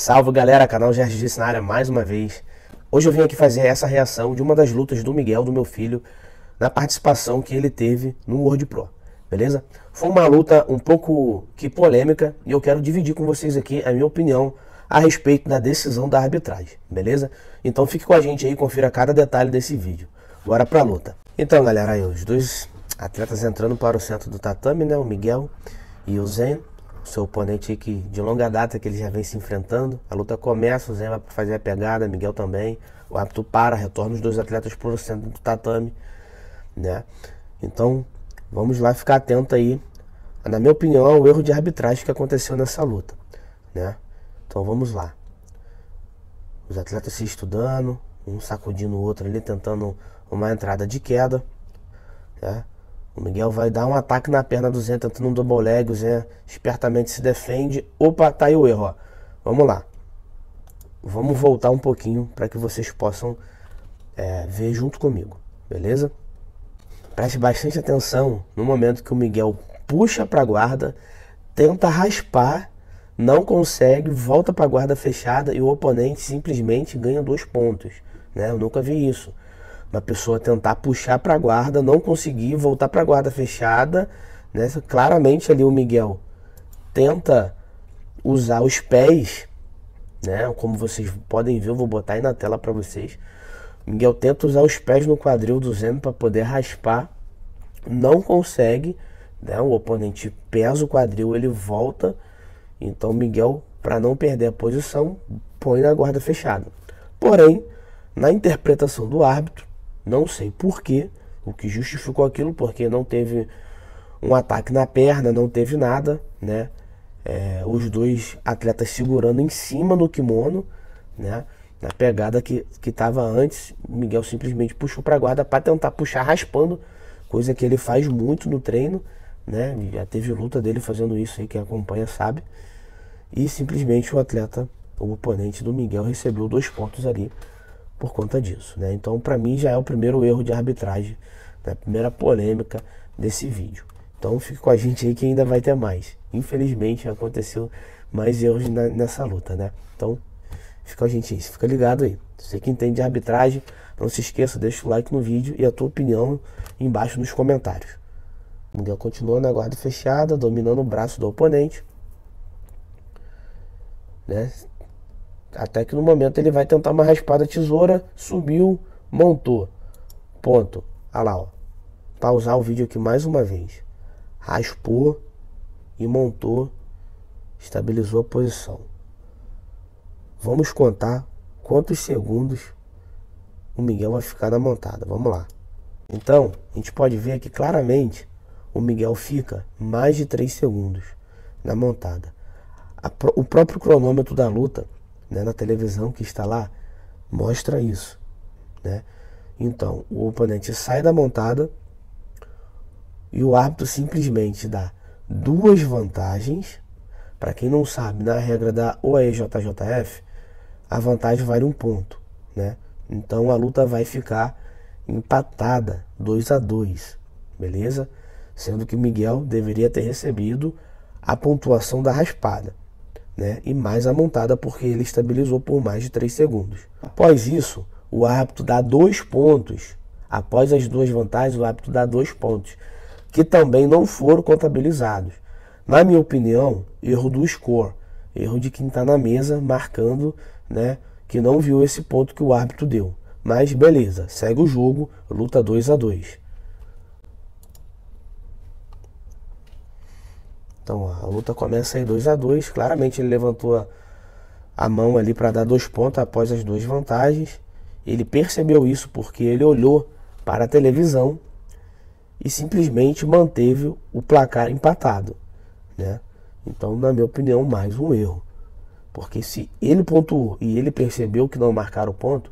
Salve galera, canal Gerges Disse na área mais uma vez. Hoje eu vim aqui fazer essa reação de uma das lutas do Miguel, do meu filho, na participação que ele teve no World Pro, beleza? Foi uma luta um pouco que polêmica e eu quero dividir com vocês aqui a minha opinião a respeito da decisão da arbitragem, beleza? Então fique com a gente aí, confira cada detalhe desse vídeo. Bora pra luta. Então galera, aí os dois atletas entrando para o centro do tatame, né? O Miguel e o Zen seu oponente que de longa data que ele já vem se enfrentando. A luta começa, o Zé vai fazer a pegada, Miguel também. O árbitro para, retorna os dois atletas para o centro do tatame, né? Então, vamos lá ficar atento aí. Na minha opinião, o é erro de arbitragem que aconteceu nessa luta, né? Então, vamos lá. Os atletas se estudando, um sacudindo o outro ali, tentando uma entrada de queda, né? O Miguel vai dar um ataque na perna do Zé, tentando um double leg. O Zé espertamente se defende. Opa, tá aí o erro. Ó. Vamos lá. Vamos voltar um pouquinho para que vocês possam é, ver junto comigo, beleza? Preste bastante atenção no momento que o Miguel puxa para a guarda, tenta raspar, não consegue, volta para a guarda fechada e o oponente simplesmente ganha dois pontos. Né? Eu nunca vi isso da pessoa tentar puxar para a guarda, não conseguir, voltar para a guarda fechada. Né? Claramente ali o Miguel tenta usar os pés, né? como vocês podem ver, eu vou botar aí na tela para vocês. Miguel tenta usar os pés no quadril do Zeme para poder raspar, não consegue. Né? O oponente pesa o quadril, ele volta. Então Miguel, para não perder a posição, põe na guarda fechada. Porém, na interpretação do árbitro, não sei porquê, o que justificou aquilo, porque não teve um ataque na perna, não teve nada, né? É, os dois atletas segurando em cima no kimono, né? Na pegada que estava antes, Miguel simplesmente puxou para a guarda para tentar puxar raspando, coisa que ele faz muito no treino, né? Já teve luta dele fazendo isso aí, quem acompanha sabe. E simplesmente o atleta, o oponente do Miguel, recebeu dois pontos ali por conta disso. Né? Então, para mim, já é o primeiro erro de arbitragem, né? a primeira polêmica desse vídeo. Então, fique com a gente aí que ainda vai ter mais. Infelizmente, aconteceu mais erros na, nessa luta, né? Então, fica com a gente aí, fica ligado aí. Você que entende de arbitragem, não se esqueça, deixa o like no vídeo e a tua opinião embaixo nos comentários. Miguel continua na guarda fechada, dominando o braço do oponente. Né? Até que no momento ele vai tentar uma raspada tesoura, subiu, montou. Ponto. Olha lá, ó. Pausar o vídeo aqui mais uma vez. Raspou e montou. Estabilizou a posição. Vamos contar quantos segundos o Miguel vai ficar na montada. Vamos lá. Então, a gente pode ver aqui claramente o Miguel fica mais de 3 segundos na montada. o próprio cronômetro da luta né, na televisão que está lá, mostra isso. Né? Então, o oponente sai da montada e o árbitro simplesmente dá duas vantagens. Para quem não sabe, na regra da OEJJF, a vantagem vale um ponto. Né? Então a luta vai ficar empatada, 2 a 2 beleza? Sendo que o Miguel deveria ter recebido a pontuação da raspada né? e mais a montada, porque ele estabilizou por mais de 3 segundos. Após isso, o árbitro dá dois pontos. Após as duas vantagens, o árbitro dá dois pontos, que também não foram contabilizados. Na minha opinião, erro do score, erro de quem está na mesa marcando, né, que não viu esse ponto que o árbitro deu. Mas beleza, segue o jogo, luta 2 a 2. Então a luta começa aí 2 a 2 Claramente ele levantou a, mão ali para dar dois pontos após as duas vantagens. Ele percebeu isso porque ele olhou para a televisão e simplesmente manteve o placar empatado, né? Então, na minha opinião, mais um erro. Porque se ele pontuou e ele percebeu que não marcaram o ponto,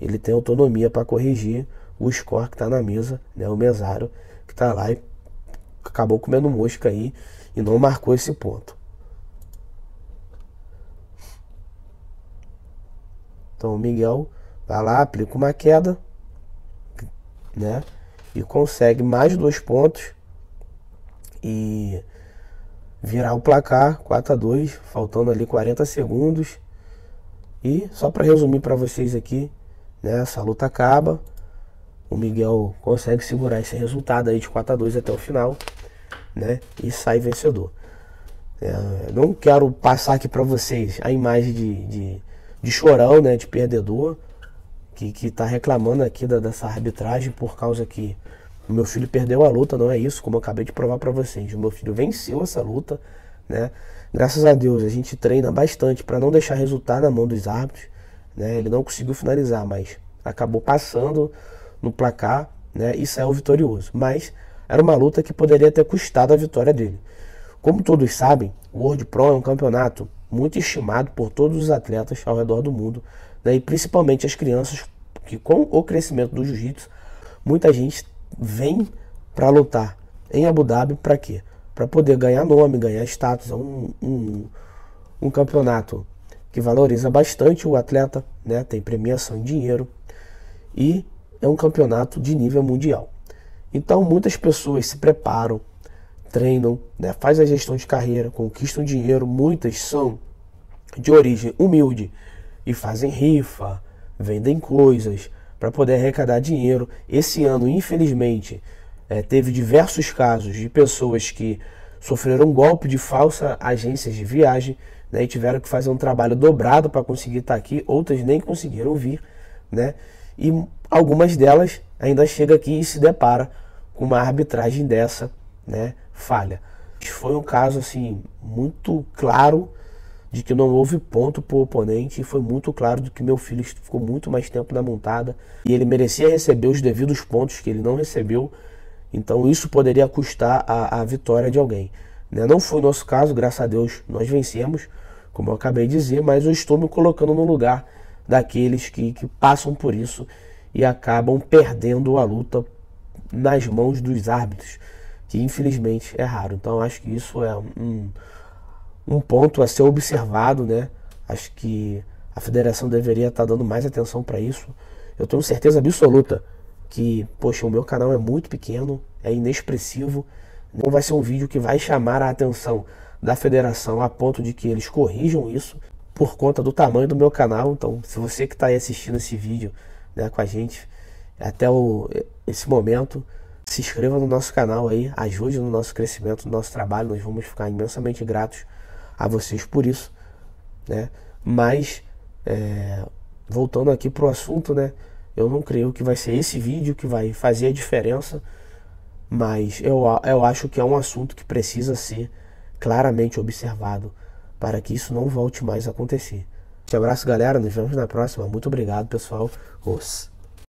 ele tem autonomia para corrigir o score que está na mesa, né? O mesário que está lá e acabou comendo mosca aí e não marcou esse ponto. Então o Miguel vai lá, aplica uma queda, né? E consegue mais dois pontos e virar o placar 4 a 2, faltando ali 40 segundos. E só para resumir para vocês aqui, né, essa luta acaba. O Miguel consegue segurar esse resultado aí de 4 a 2 até o final né? E sai vencedor. É, não quero passar aqui para vocês a imagem de, de, de, chorão, né? De perdedor que que está reclamando aqui da, dessa arbitragem por causa que o meu filho perdeu a luta, não é isso, como eu acabei de provar para vocês. O meu filho venceu essa luta, né? Graças a Deus a gente treina bastante para não deixar resultado na mão dos árbitros, né? Ele não conseguiu finalizar, mas acabou passando no placar, né? E saiu vitorioso. Mas era uma luta que poderia ter custado a vitória dele. Como todos sabem, o World Pro é um campeonato muito estimado por todos os atletas ao redor do mundo, né? e principalmente as crianças, que com o crescimento do jiu-jitsu, muita gente vem para lutar em Abu Dhabi para quê? Para poder ganhar nome, ganhar status. É um, um, um campeonato que valoriza bastante o atleta, né? tem premiação em dinheiro e é um campeonato de nível mundial. Então muitas pessoas se preparam, treinam, né, a gestão de carreira, conquistam dinheiro, muitas são de origem humilde e fazem rifa, vendem coisas para poder arrecadar dinheiro. Esse ano, infelizmente, é, teve diversos casos de pessoas que sofreram um golpe de falsa agências de viagem né, e tiveram que fazer um trabalho dobrado para conseguir estar tá aqui, outras nem conseguiram vir, né? e algumas delas ainda chega aqui e se depara com uma arbitragem dessa, né, falha. Foi um caso assim muito claro de que não houve ponto para o oponente e foi muito claro de que meu filho ficou muito mais tempo na montada e ele merecia receber os devidos pontos que ele não recebeu. Então isso poderia custar a, a vitória de alguém. Né? Não foi o nosso caso, graças a Deus nós vencemos, como eu acabei de dizer, mas eu estou me colocando no lugar daqueles que, que passam por isso e acabam perdendo a luta nas mãos dos árbitros, que infelizmente é raro. Então acho que isso é um, um ponto a ser observado, né? Acho que a federação deveria estar tá dando mais atenção para isso. Eu tenho certeza absoluta que, poxa, o meu canal é muito pequeno, é inexpressivo, não vai ser um vídeo que vai chamar a atenção da federação a ponto de que eles corrijam isso por conta do tamanho do meu canal. Então, se você que está aí assistindo esse vídeo né, com a gente até o, esse momento, se inscreva no nosso canal aí, ajude no nosso crescimento, no nosso trabalho. Nós vamos ficar imensamente gratos a vocês por isso, né? Mas é, voltando aqui para o assunto, né? Eu não creio que vai ser esse vídeo que vai fazer a diferença, mas eu, eu acho que é um assunto que precisa ser claramente observado para que isso não volte mais a acontecer. Um abraço, galera. Nos vemos na próxima. Muito obrigado, pessoal. Os.